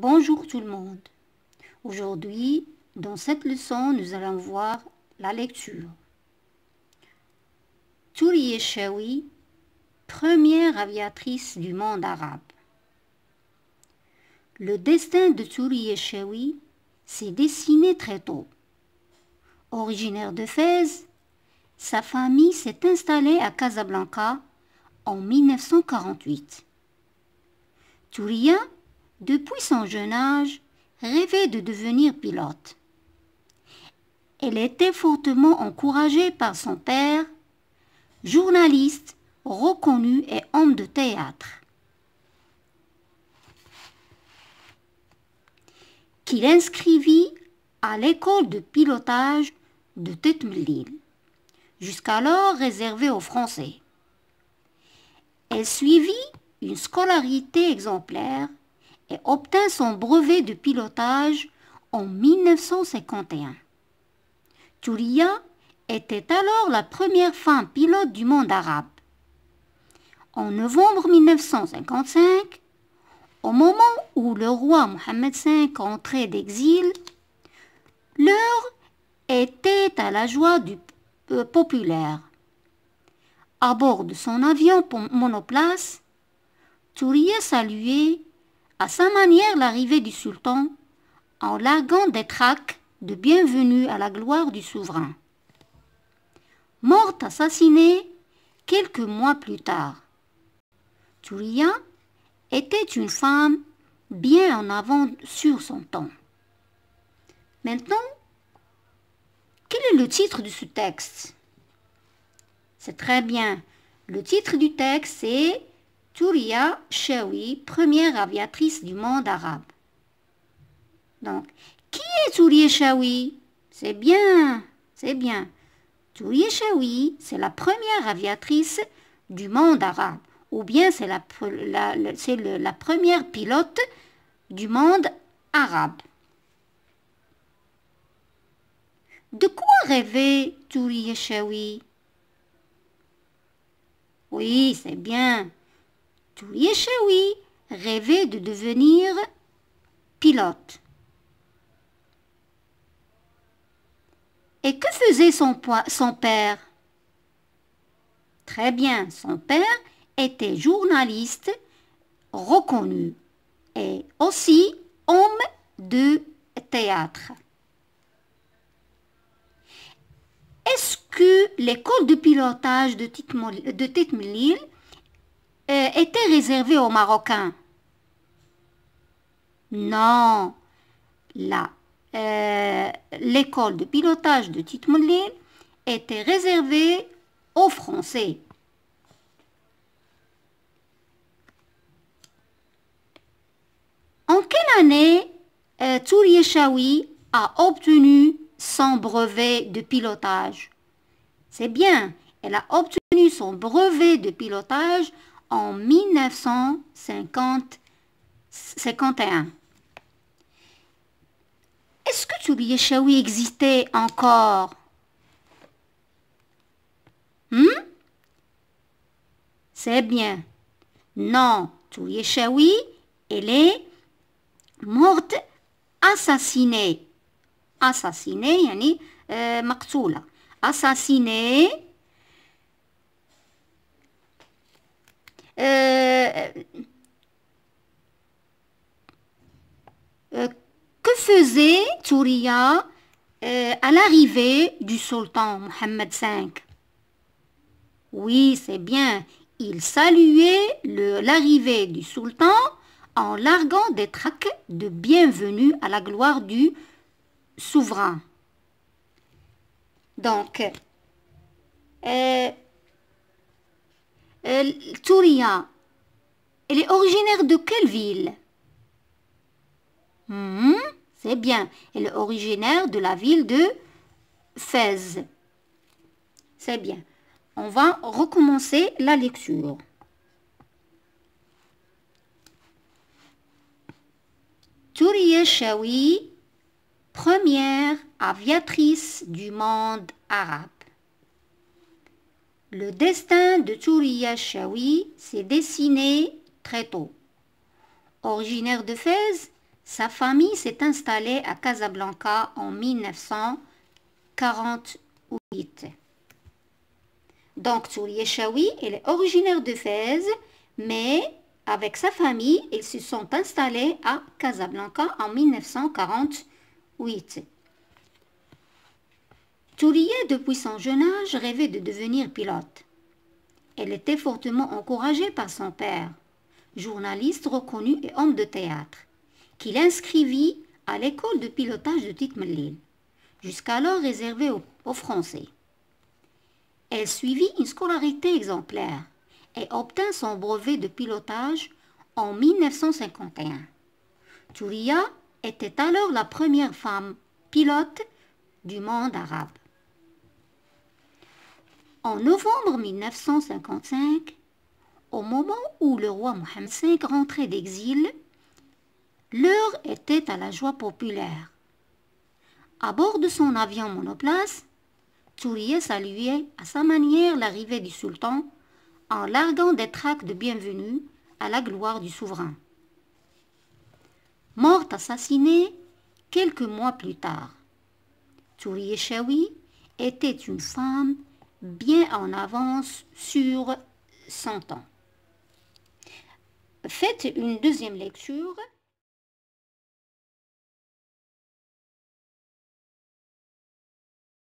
Bonjour tout le monde. Aujourd'hui, dans cette leçon, nous allons voir la lecture. Tourie Chaoui, première aviatrice du monde arabe. Le destin de Tourie Chaoui s'est dessiné très tôt. Originaire de Fès, sa famille s'est installée à Casablanca en 1948. Touria depuis son jeune âge, rêvait de devenir pilote. Elle était fortement encouragée par son père, journaliste reconnu et homme de théâtre. qu'il inscrivit à l'école de pilotage de Tetmelil, jusqu'alors réservée aux Français. Elle suivit une scolarité exemplaire et obtint son brevet de pilotage en 1951. Touria était alors la première femme pilote du monde arabe. En novembre 1955, au moment où le roi Mohamed V entrait d'exil, l'heure était à la joie du euh, populaire. À bord de son avion monoplace, Touria saluait à sa manière l'arrivée du sultan en larguant des tracts de bienvenue à la gloire du souverain. Morte assassinée quelques mois plus tard, Turia était une femme bien en avant sur son temps. Maintenant, quel est le titre de ce texte C'est très bien. Le titre du texte, c'est Turia Chewi, première aviatrice du monde arabe. Donc, qui est Turia Shewi C'est bien, c'est bien. Turia Shewi, c'est la première aviatrice du monde arabe, ou bien c'est la, première pilote du monde arabe. De quoi rêvait Turia Shewi Oui, c'est bien, oui rêvait de devenir pilote. Et que faisait son, père Très bien, son père était journaliste reconnu et aussi homme de théâtre. Est-ce que l'école de pilotage de, Titmelil? Euh, était réservé aux Marocains. Non, là, euh, l'école de pilotage de Titmoulin était réservée aux Français. En quelle année euh, a obtenu son brevet de pilotage C'est bien, elle a obtenu son brevet de pilotage en 1951. Est-ce que Toubi existait encore hmm? C'est bien. Non, Tu elle est morte, assassinée. Assassinée, yani, euh, Assassinée. Euh, que faisait Touria euh, à l'arrivée du sultan Mohammed V Oui, c'est bien. Il saluait l'arrivée du sultan en larguant des tracts de bienvenue à la gloire du souverain. Donc, euh, Touria elle est originaire de quelle ville hmm, C'est bien. Elle est originaire de la ville de Fès. C'est bien. On va recommencer la lecture. shawi, première aviatrice du monde arabe. Le destin de Touria Shawi, s'est dessiné très tôt. Originaire de Fès, sa famille s'est installée à Casablanca en 1948. Donc Tourier-Chaoui, elle est originaire de Fès, mais avec sa famille, ils se sont installés à Casablanca en 1948. Tourier, depuis son jeune âge, rêvait de devenir pilote. Elle était fortement encouragée par son père journaliste reconnu et homme de théâtre, qu'il inscrivit à l'école de pilotage de Titmelil, jusqu'alors réservée aux, Français. Elle suivit une scolarité exemplaire et obtint son brevet de pilotage en 1951. Touria était alors la première femme pilote du monde arabe. En novembre 1955, au moment où le roi Mohamed V rentrait d'exil, l'heure était à la joie populaire. À bord de son avion monoplace, Touriez saluait à sa manière l'arrivée du sultan en larguant des tracts de bienvenue à la gloire du souverain. Morte assassinée quelques mois plus tard, Touriez Chawi était une femme bien en avance sur son ans faites une deuxième lecture